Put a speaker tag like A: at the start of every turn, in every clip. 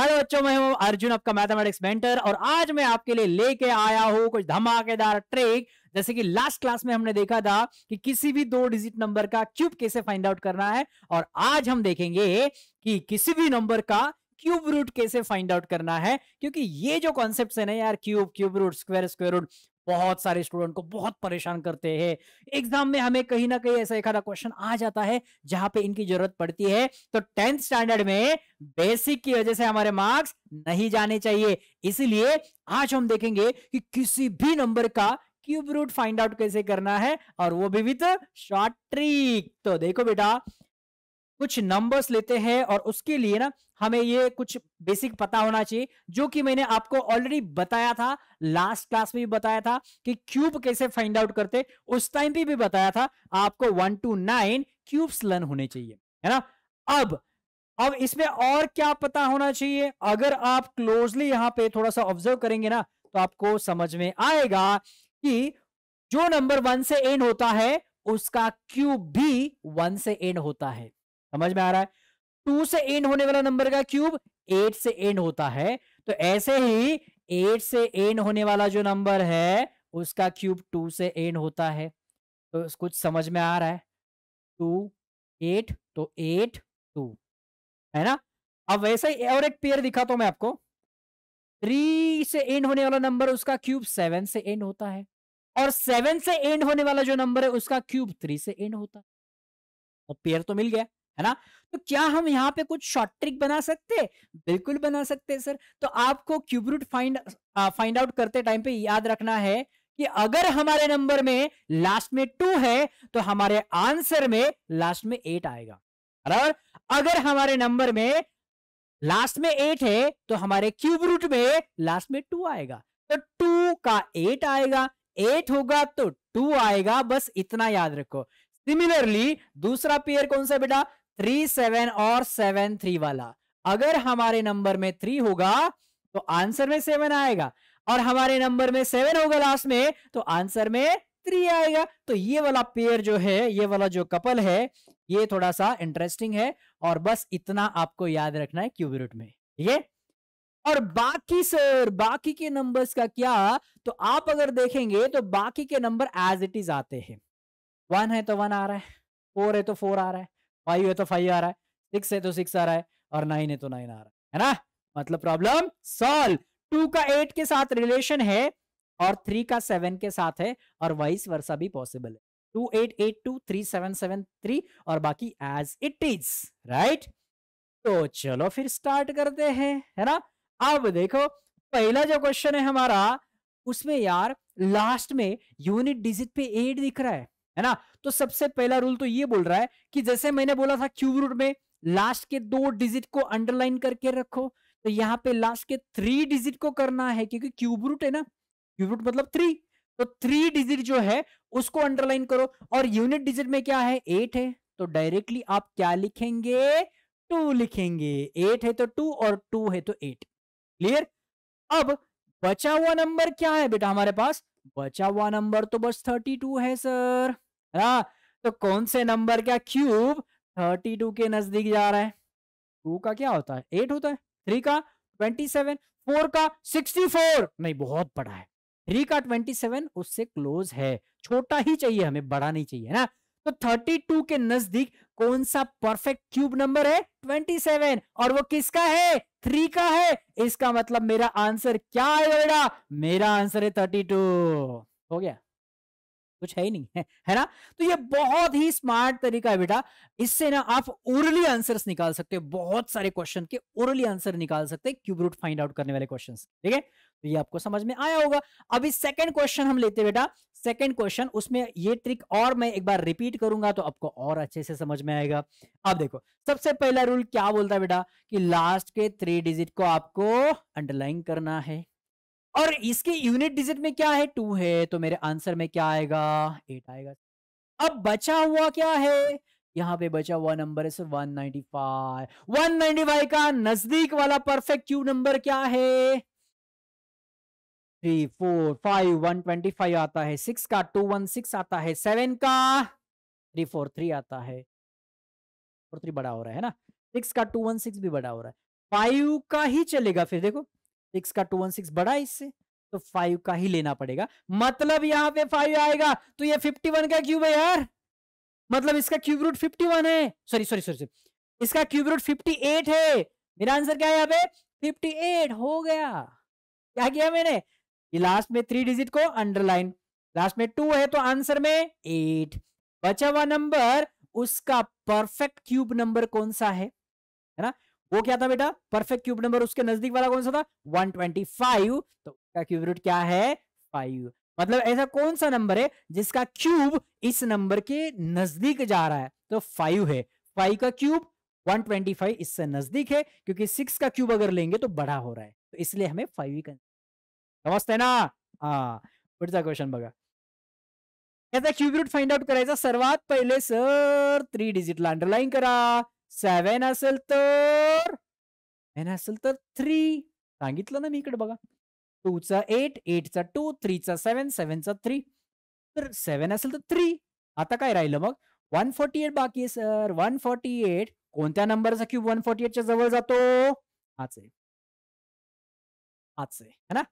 A: hello बच्चों मैं हूं अर्जुन आपका मैथमेटिक्स मेंटर और आज मैं आपके लिए लेके आया हूं कुछ धमाकेदार ट्रिक जैसे कि लास्ट क्लास में हमने देखा था कि किसी भी दो डिजिट नंबर का क्यूब कैसे फाइंड आउट करना है और आज हम देखेंगे कि किसी भी नंबर का क्यूब रूट कैसे फाइंड आउट करना है क्योंकि ये जो कॉन्सेप्ट है ना यार cube cube root square square root बहुत सारे स्टूडेंट को बहुत परेशान करते हैं एग्जाम में हमें कहीं ना कहीं ऐसा एक आधा क्वेश्चन आ जाता है जहां पे इनकी जरूरत पड़ती है तो टेंथ स्टैंडर्ड में बेसिक की वजह से हमारे मार्क्स नहीं जाने चाहिए इसलिए आज हम देखेंगे कि किसी भी नंबर का क्यूब रूट फाइंड आउट कैसे करना है और वो भी विथ शॉर्ट ट्रिक तो देखो बेटा कुछ नंबर्स लेते हैं और उसके लिए ना हमें ये कुछ बेसिक पता होना चाहिए जो कि मैंने आपको ऑलरेडी बताया था लास्ट क्लास में भी बताया था कि क्यूब कैसे फाइंड आउट करते उस टाइम पे भी बताया था आपको one two nine cubes learn होने चाहिए है ना अब अब इसमें और क्या पता होना चाहिए अगर आप क्लोजली यहां पे थोड़ा सा ऑब्जर्व करेंगे ना तो आपको समझ में आएगा कि जो नंबर वन से एंड होता है उसका क्यूब भी वन से एंड होता है समझ में आ रहा है टू से एंड होने वाला नंबर का क्यूब एट से एंड होता है तो ऐसे ही एट से एंड होने वाला जो नंबर है उसका क्यूब टू से एंड होता है तो कुछ समझ में आ रहा है टू एट तो एट टू है ना अब वैसे ही और एक पेयर दिखाता हूं मैं आपको थ्री से एंड होने वाला नंबर उसका क्यूब सेवन से एंड होता है और सेवन से एंड होने वाला जो नंबर है उसका क्यूब थ्री से एंड होता है और पेयर तो मिल गया है ना तो क्या हम यहाँ पे कुछ शॉर्ट ट्रिक बना सकते बिल्कुल बना सकते सर तो आपको cube root find find out करते टाइम पे याद रखना है कि अगर हमारे नंबर में लास्ट में टू है तो हमारे आंसर में लास्ट में एट आएगा बराबर अगर हमारे नंबर में लास्ट में एट है तो हमारे क्यूब रूट में लास्ट में टू आएगा तो टू का एट आएगा एट होगा तो टू आएगा बस इतना याद रखो सिमिलरली दूसरा पेयर कौन सा बेटा थ्री सेवन और सेवन थ्री वाला अगर हमारे नंबर में थ्री होगा तो आंसर में सेवन आएगा और हमारे नंबर में सेवन होगा लास्ट में तो आंसर में थ्री आएगा तो ये वाला पेयर जो है ये वाला जो कपल है ये थोड़ा सा इंटरेस्टिंग है और बस इतना आपको याद रखना है रूट में ठीक है और बाकी सर बाकी के नंबर्स का क्या तो आप अगर देखेंगे तो बाकी के नंबर एज इट इज आते हैं वन है तो वन आ रहा है फोर है तो फोर आ रहा है फाइव है तो फाइव आ रहा है सिक्स है तो सिक्स आ रहा है और नाइन है तो नाइन आ रहा है ना मतलब प्रॉब्लम सॉल्व टू का एट के साथ रिलेशन है और थ्री का सेवन के साथ है और वाइस वर्षा भी पॉसिबल है two eight eight two three seven seven three और बाकी एज इट इज राइट तो चलो फिर स्टार्ट करते हैं है ना अब देखो पहला जो क्वेश्चन है हमारा उसमें यार लास्ट में यूनिट डिजिट पे एट दिख रहा है है ना तो सबसे पहला रूल तो ये बोल रहा है कि जैसे मैंने बोला था क्यूब रूट में लास्ट के दो डिजिट को अंडरलाइन करके रखो तो यहाँ पे लास्ट के थ्री डिजिट को करना है क्योंकि क्यूब रूट है ना क्यूब रूट मतलब थ्री तो थ्री डिजिट जो है उसको अंडरलाइन करो और यूनिट डिजिट में क्या है एट है तो डायरेक्टली आप क्या लिखेंगे टू लिखेंगे एट है तो टू और टू है तो एट क्लियर अब बचा हुआ नंबर क्या है बेटा हमारे पास बचा हुआ नंबर तो बस थर्टी टू है सर आ, हाँ, तो कौन से नंबर का क्यूब थर्टी टू के नजदीक जा रहा है टू का क्या होता है एट होता है थ्री का ट्वेंटी सेवन फोर का सिक्सटी फोर नहीं बहुत बड़ा है थ्री का ट्वेंटी सेवन उससे क्लोज है छोटा ही चाहिए हमें बड़ा नहीं चाहिए ना तो 32 के नजदीक कौन सा परफेक्ट क्यूब नंबर है 27 और वो किसका है थ्री का है इसका मतलब मेरा आंसर क्या आएगा मेरा आंसर है 32 हो गया कुछ है ही नहीं है है ना तो ये बहुत ही स्मार्ट तरीका है बेटा इससे ना आप ओरली आंसर्स निकाल सकते हो बहुत सारे क्वेश्चन के ओरली आंसर निकाल सकते हैं क्यूब फाइंड आउट करने वाले क्वेश्चन ठीक है तो ये आपको समझ में आया होगा अभी सेकंड क्वेश्चन हम लेते बेटा सेकंड क्वेश्चन उसमें ये ट्रिक और मैं एक बार रिपीट करूंगा तो आपको और अच्छे से समझ में आएगा अब देखो सबसे पहला रूल क्या बोलता है बेटा कि लास्ट के थ्री डिजिट को आपको अंडरलाइन करना है और इसके यूनिट डिजिट में क्या है टू है तो मेरे आंसर में क्या आएगा एट आएगा अब बचा हुआ क्या है यहाँ पे बचा हुआ नंबर है सर 195 195 का नजदीक वाला परफेक्ट क्यू नंबर क्या है three four five one twenty five आता है सिक्स का टू वन सिक्स आता है सेवन का थ्री फोर थ्री आता है फोर थ्री बड़ा हो रहा है ना सिक्स का टू वन सिक्स भी बड़ा हो रहा है फाइव का ही चलेगा फिर देखो सिक्स का टू वन सिक्स बड़ा है इससे तो फाइव का ही लेना पड़ेगा मतलब यहाँ पे फाइव आएगा तो ये फिफ्टी वन का क्यूब है यार मतलब इसका क्यूब रूट फिफ्टी वन है सॉरी सॉरी सॉरी इसका क्यूब रूट फिफ्टी एट है मेरा आंसर क्या है यहाँ पे फिफ्टी एट हो गया क्या किया मैंने ये लास्ट में थ्री डिजिट को अंडरलाइन लास्ट में टू है तो आंसर में एट बचा हुआ नंबर उसका परफेक्ट क्यूब नंबर कौन सा है है ना वो क्या था बेटा परफेक्ट क्यूब नंबर उसके नजदीक वाला कौन सा था 125 तो उसका क्यूब रूट क्या है फाइव मतलब ऐसा कौन सा नंबर है जिसका क्यूब इस नंबर के नजदीक जा रहा है तो फाइव है फाइव का क्यूब 125 इससे नजदीक है क्योंकि सिक्स का क्यूब अगर लेंगे तो बड़ा हो रहा है तो इसलिए हमें फाइव ही समझते ना हाँ क्वेश्चन बगा याचा क्यूब रूट फाइंड आउट करायचा सर्वात पहले सर थ्री डिजिटला अंडरलाईन करा सेवेन असेल तर एन असेल तर थ्री सांगितलं ना मी इकडे बघा टूचा एट एटचा टू थ्रीचा सेवन सेव्हनचा थ्री तर सेव्हन असेल तर थ्री आता काय राहिलं मग वन फोर्टी एट बाकी आहे सर वन फोर्टी एट कोणत्या नंबरचा क्यूब वन फोर्टी एटच्या जवळ जातो हाच आहे हाच आहे है ना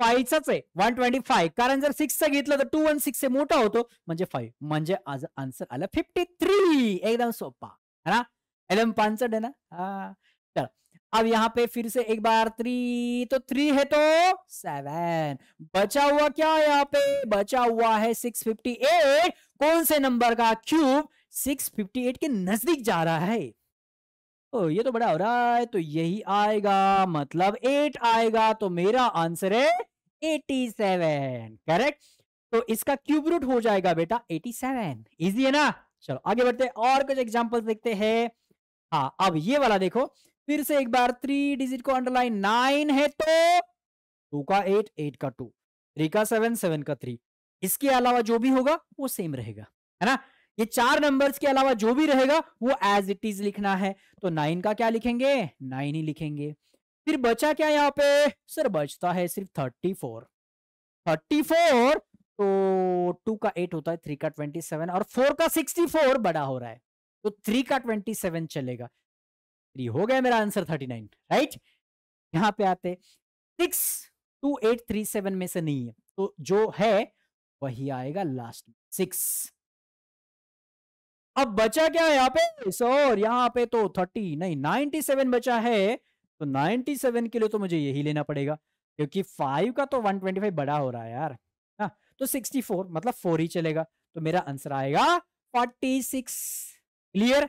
A: फाईव्हचाच आहे वन ट्वेंटी फाय कारण जर सिक्सचा घेतलं तर टू वन सिक्स मोठा होतो म्हणजे फाईव्ह म्हणजे आज आन्सर आला फिफ्टी थ्री एकदम सोपा है ना एलएम पांच है ना हाँ चलो अब यहाँ पे फिर से एक बार थ्री तो थ्री है तो सेवन बचा हुआ क्या है यहाँ पे बचा हुआ है सिक्स फिफ्टी एट कौन से नंबर का क्यूब सिक्स फिफ्टी एट के नजदीक जा रहा है ओ ये तो बड़ा हो रहा है तो यही आएगा मतलब एट आएगा तो मेरा आंसर है एटी सेवन करेक्ट तो इसका क्यूब रूट हो जाएगा बेटा एटी सेवन इजी है ना चलो आगे बढ़ते और कुछ एग्जाम्पल देखते हैं हाँ अब ये वाला देखो फिर से एक बार थ्री डिजिट को अंडरलाइन नाइन है तो टू का एट एट का टू थ्री का सेवन सेवन का थ्री इसके अलावा जो भी होगा वो सेम रहेगा है ना ये चार नंबर्स के अलावा जो भी रहेगा वो एज इट इज लिखना है तो नाइन का क्या लिखेंगे नाइन ही लिखेंगे फिर बचा क्या यहाँ पे सर बचता है सिर्फ थर्टी फोर थर्टी फोर तो टू का एट होता है थ्री का ट्वेंटी सेवन और फोर का सिक्सटी फोर बड़ा हो रहा है तो थ्री का ट्वेंटी सेवन चलेगा थ्री हो गया मेरा आंसर थर्टी नाइन राइट यहाँ पे आते six two eight three seven में से नहीं है तो जो है वही आएगा लास्ट में सिक्स अब बचा क्या है यहाँ पे सर यहाँ पे तो थर्टी नहीं नाइनटी सेवन बचा है तो नाइनटी सेवन के लिए तो मुझे यही लेना पड़ेगा क्योंकि फाइव का तो वन ट्वेंटी फाइव बड़ा हो रहा है यार ना तो सिक्सटी फोर मतलब फोर ही चलेगा तो मेरा आंसर आएगा फोर्टी सिक्स क्लियर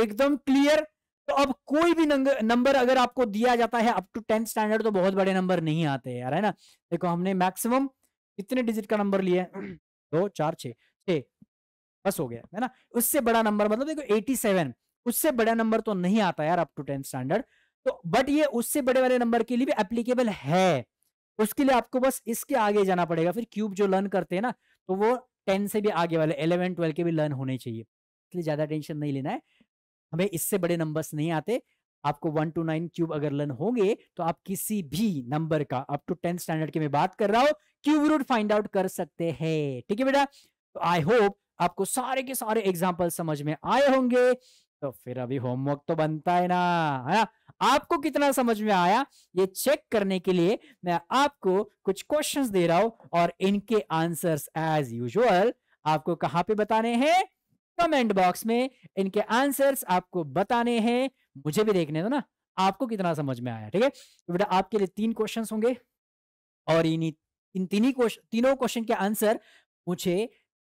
A: एकदम क्लियर तो अब कोई भी नंबर अगर आपको दिया जाता है अप टू टेंथ स्टैंडर्ड तो बहुत बड़े नंबर नहीं आते यार है ना देखो हमने मैक्सिमम कितने डिजिट का नंबर लिया है दो चार छ बस हो गया है ना उससे बड़ा नंबर मतलब देखो 87 उससे बड़ा नंबर तो नहीं आता यार अप टू टेंथ स्टैंडर्ड तो बट ये उससे बड़े वाले नंबर के लिए भी एप्लीकेबल है उसके लिए आपको बस इसके आगे जाना पड़ेगा फिर क्यूब जो लर्न करते हैं ना तो वो टेन से भी आगे वाले इलेवन ट्वेल्व के भी लर्न होने चाहिए इसलिए ज्यादा टेंशन नहीं लेना है हमें इससे बड़े नंबर्स नहीं आते आपको वन टू नाइन क्यूब अगर लर्न होंगे तो आप किसी भी नंबर का अप टू टेंथ स्टैंडर्ड की मैं बात कर रहा हूं क्यूब रूट फाइंड आउट कर सकते हैं ठीक है बेटा तो आई होप आपको सारे के सारे एग्जाम्पल समझ में आए होंगे तो फिर अभी होमवर्क तो बनता है ना है ना आपको कितना समझ में आया ये चेक करने के लिए मैं आपको कुछ क्वेश्चंस दे रहा हूं और इनके आंसर्स एज यूजुअल आपको कहां पे बताने हैं कमेंट बॉक्स में इनके आंसर्स आपको बताने हैं मुझे भी देखने दो ना आपको कितना समझ में आया ठीक है तो बेटा आपके लिए तीन क्वेश्चन होंगे और इन इन तीन ही तीनों क्वेश्चन के आंसर मुझे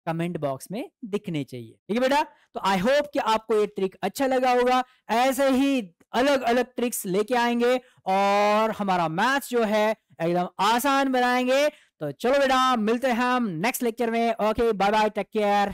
A: कमेंट बॉक्स में दिखने चाहिए ठीक है बेटा तो आई होप कि आपको ये ट्रिक अच्छा लगा होगा ऐसे ही अलग अलग ट्रिक्स लेके आएंगे और हमारा मैथ जो है एकदम आसान बनाएंगे तो चलो बेटा मिलते हैं हम नेक्स्ट लेक्चर में okay bye bye take care